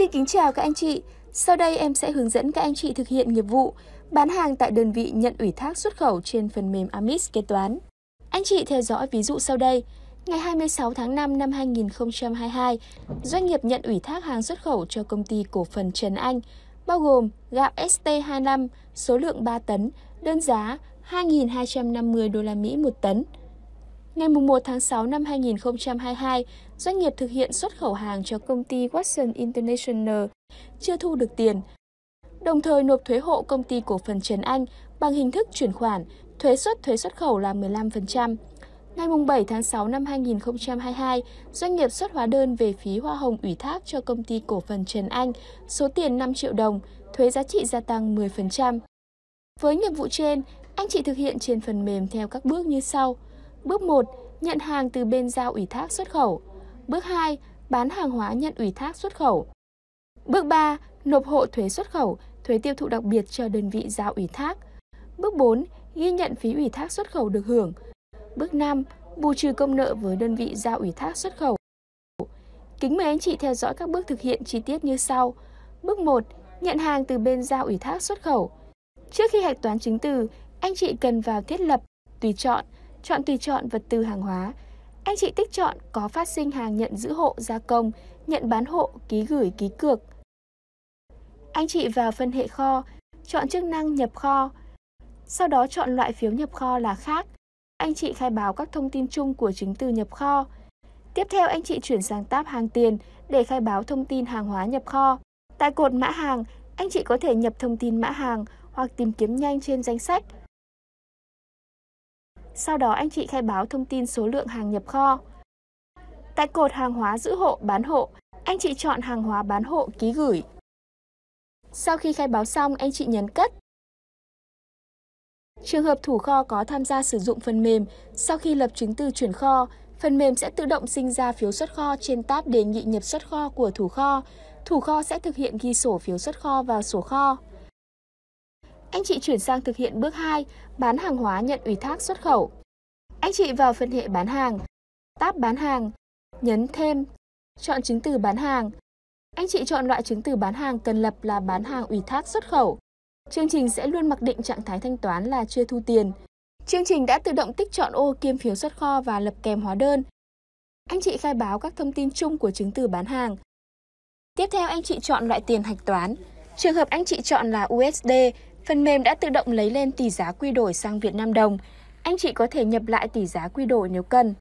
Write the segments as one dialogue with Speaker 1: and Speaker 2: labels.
Speaker 1: Xin kính chào các anh chị. Sau đây em sẽ hướng dẫn các anh chị thực hiện nghiệp vụ bán hàng tại đơn vị nhận ủy thác xuất khẩu trên phần mềm Amis kế toán. Anh chị theo dõi ví dụ sau đây. Ngày 26 tháng 5 năm 2022, doanh nghiệp nhận ủy thác hàng xuất khẩu cho công ty cổ phần Trần Anh, bao gồm gạo ST25 số lượng 3 tấn, đơn giá 2.250 đô la Mỹ một tấn, Ngày 1 tháng 6 năm 2022, doanh nghiệp thực hiện xuất khẩu hàng cho công ty Watson International chưa thu được tiền, đồng thời nộp thuế hộ công ty cổ phần Trần Anh bằng hình thức chuyển khoản, thuế suất thuế xuất khẩu là 15%. Ngày 7 tháng 6 năm 2022, doanh nghiệp xuất hóa đơn về phí hoa hồng ủy thác cho công ty cổ phần Trần Anh, số tiền 5 triệu đồng, thuế giá trị gia tăng 10%. Với nhiệm vụ trên, anh chị thực hiện trên phần mềm theo các bước như sau – Bước 1. Nhận hàng từ bên giao ủy thác xuất khẩu. Bước 2. Bán hàng hóa nhận ủy thác xuất khẩu. Bước 3. Nộp hộ thuế xuất khẩu, thuế tiêu thụ đặc biệt cho đơn vị giao ủy thác. Bước 4. Ghi nhận phí ủy thác xuất khẩu được hưởng. Bước 5. Bù trừ công nợ với đơn vị giao ủy thác xuất khẩu. Kính mời anh chị theo dõi các bước thực hiện chi tiết như sau. Bước 1. Nhận hàng từ bên giao ủy thác xuất khẩu. Trước khi hạch toán chứng từ, anh chị cần vào thiết lập, tùy chọn – chọn tùy chọn vật tư hàng hóa. Anh chị tích chọn có phát sinh hàng nhận giữ hộ gia công, nhận bán hộ, ký gửi ký cược. Anh chị vào phân hệ kho, chọn chức năng nhập kho, sau đó chọn loại phiếu nhập kho là khác. Anh chị khai báo các thông tin chung của chứng từ nhập kho. Tiếp theo anh chị chuyển sang tab hàng tiền để khai báo thông tin hàng hóa nhập kho. Tại cột mã hàng, anh chị có thể nhập thông tin mã hàng hoặc tìm kiếm nhanh trên danh sách sau đó anh chị khai báo thông tin số lượng hàng nhập kho. Tại cột hàng hóa giữ hộ, bán hộ, anh chị chọn hàng hóa bán hộ ký gửi. Sau khi khai báo xong, anh chị nhấn cất. Trường hợp thủ kho có tham gia sử dụng phần mềm, sau khi lập chứng từ chuyển kho, phần mềm sẽ tự động sinh ra phiếu xuất kho trên tab đề nghị nhập xuất kho của thủ kho. Thủ kho sẽ thực hiện ghi sổ phiếu xuất kho vào sổ kho. Anh chị chuyển sang thực hiện bước 2, bán hàng hóa nhận ủy thác xuất khẩu. Anh chị vào phân hệ bán hàng, tab bán hàng, nhấn thêm, chọn chứng từ bán hàng. Anh chị chọn loại chứng từ bán hàng cần lập là bán hàng ủy thác xuất khẩu. Chương trình sẽ luôn mặc định trạng thái thanh toán là chưa thu tiền. Chương trình đã tự động tích chọn ô kiêm phiếu xuất kho và lập kèm hóa đơn. Anh chị khai báo các thông tin chung của chứng từ bán hàng. Tiếp theo anh chị chọn loại tiền hạch toán. Trường hợp anh chị chọn là USD Phần mềm đã tự động lấy lên tỷ giá quy đổi sang Việt Nam đồng. Anh chị có thể nhập lại tỷ giá quy đổi nếu cần.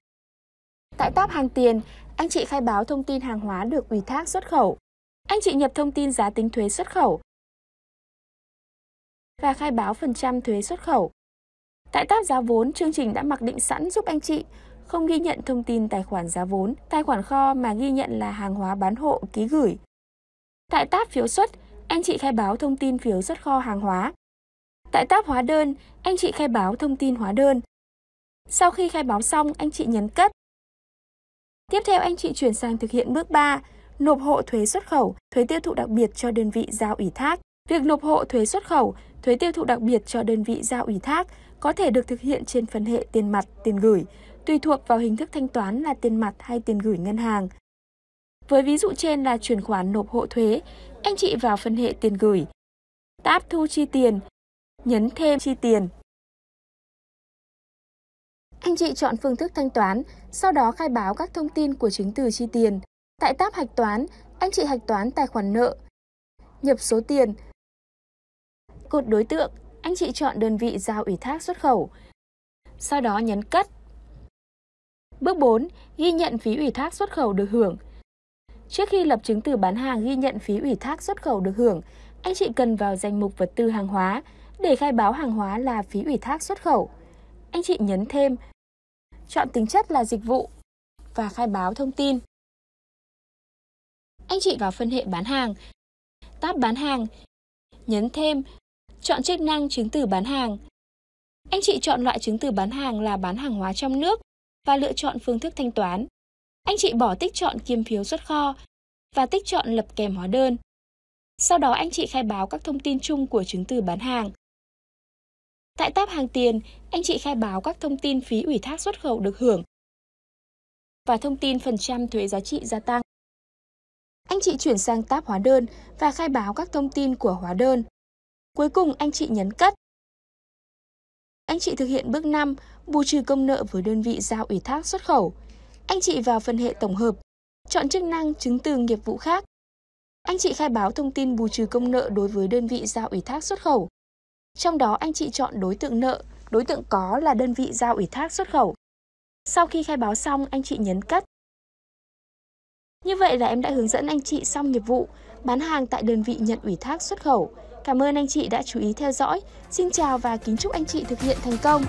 Speaker 1: Tại tab hàng tiền, anh chị khai báo thông tin hàng hóa được ủy thác xuất khẩu. Anh chị nhập thông tin giá tính thuế xuất khẩu và khai báo phần trăm thuế xuất khẩu. Tại tab giá vốn, chương trình đã mặc định sẵn giúp anh chị không ghi nhận thông tin tài khoản giá vốn, tài khoản kho mà ghi nhận là hàng hóa bán hộ ký gửi. Tại tab phiếu xuất, anh chị khai báo thông tin phiếu xuất kho hàng hóa. Tại tab hóa đơn, anh chị khai báo thông tin hóa đơn. Sau khi khai báo xong, anh chị nhấn cất. Tiếp theo anh chị chuyển sang thực hiện bước 3, nộp hộ thuế xuất khẩu, thuế tiêu thụ đặc biệt cho đơn vị giao ủy thác. Việc nộp hộ thuế xuất khẩu, thuế tiêu thụ đặc biệt cho đơn vị giao ủy thác có thể được thực hiện trên phần hệ tiền mặt, tiền gửi, tùy thuộc vào hình thức thanh toán là tiền mặt hay tiền gửi ngân hàng. Với ví dụ trên là chuyển khoản nộp hộ thuế, anh chị vào phần hệ tiền gửi. Tab thu chi tiền, nhấn thêm chi tiền. Anh chị chọn phương thức thanh toán, sau đó khai báo các thông tin của chứng từ chi tiền. Tại tab hạch toán, anh chị hạch toán tài khoản nợ, nhập số tiền. Cột đối tượng, anh chị chọn đơn vị giao ủy thác xuất khẩu. Sau đó nhấn cất. Bước 4. Ghi nhận phí ủy thác xuất khẩu được hưởng. Trước khi lập chứng từ bán hàng ghi nhận phí ủy thác xuất khẩu được hưởng, anh chị cần vào danh mục vật tư hàng hóa, để khai báo hàng hóa là phí ủy thác xuất khẩu. Anh chị nhấn thêm, chọn tính chất là dịch vụ và khai báo thông tin. Anh chị vào phân hệ bán hàng, tab bán hàng, nhấn thêm, chọn chức năng chứng từ bán hàng. Anh chị chọn loại chứng từ bán hàng là bán hàng hóa trong nước và lựa chọn phương thức thanh toán. Anh chị bỏ tích chọn kiêm phiếu xuất kho và tích chọn lập kèm hóa đơn. Sau đó anh chị khai báo các thông tin chung của chứng từ bán hàng. Tại tab hàng tiền, anh chị khai báo các thông tin phí ủy thác xuất khẩu được hưởng và thông tin phần trăm thuế giá trị gia tăng. Anh chị chuyển sang tab hóa đơn và khai báo các thông tin của hóa đơn. Cuối cùng anh chị nhấn cất. Anh chị thực hiện bước 5, bù trừ công nợ với đơn vị giao ủy thác xuất khẩu. Anh chị vào phần hệ tổng hợp, chọn chức năng chứng từ nghiệp vụ khác. Anh chị khai báo thông tin bù trừ công nợ đối với đơn vị giao ủy thác xuất khẩu. Trong đó anh chị chọn đối tượng nợ, đối tượng có là đơn vị giao ủy thác xuất khẩu. Sau khi khai báo xong, anh chị nhấn cất. Như vậy là em đã hướng dẫn anh chị xong nghiệp vụ bán hàng tại đơn vị nhận ủy thác xuất khẩu. Cảm ơn anh chị đã chú ý theo dõi. Xin chào và kính chúc anh chị thực hiện thành công.